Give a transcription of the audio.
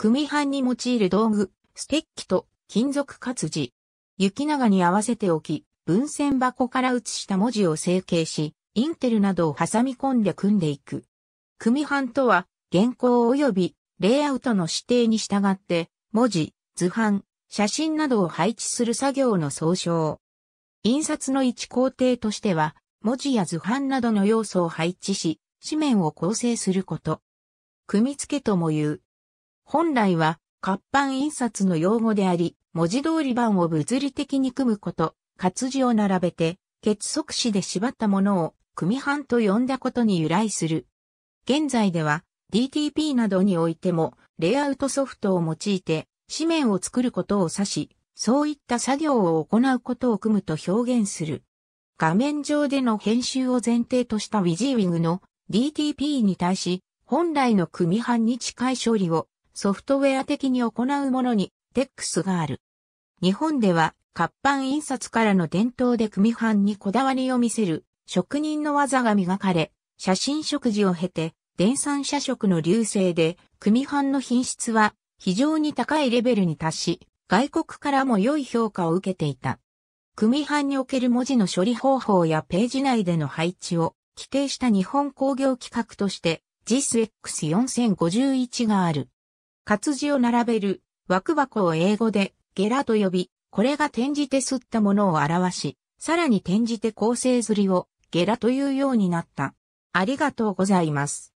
組版に用いる道具、ステッキと金属活字。雪長に合わせておき、文線箱から写した文字を成形し、インテルなどを挟み込んで組んでいく。組版とは、原稿及びレイアウトの指定に従って、文字、図版、写真などを配置する作業の総称。印刷の一工程としては、文字や図版などの要素を配置し、紙面を構成すること。組付けとも言う。本来は活版印刷の用語であり、文字通り版を物理的に組むこと、活字を並べて、結束紙で縛ったものを組版と呼んだことに由来する。現在では DTP などにおいてもレイアウトソフトを用いて紙面を作ることを指し、そういった作業を行うことを組むと表現する。画面上での編集を前提とした w ジーウ w ン g の DTP に対し、本来の組版に近い処理をソフトウェア的に行うものにテックスがある。日本では活版印刷からの伝統で組版にこだわりを見せる職人の技が磨かれ、写真食事を経て、電産社食の流星で、組版の品質は非常に高いレベルに達し、外国からも良い評価を受けていた。組版における文字の処理方法やページ内での配置を規定した日本工業規格として JISX4051 がある。活字を並べる枠箱を英語でゲラと呼び、これが転じてすったものを表し、さらに転じて構成釣りをゲラというようになった。ありがとうございます。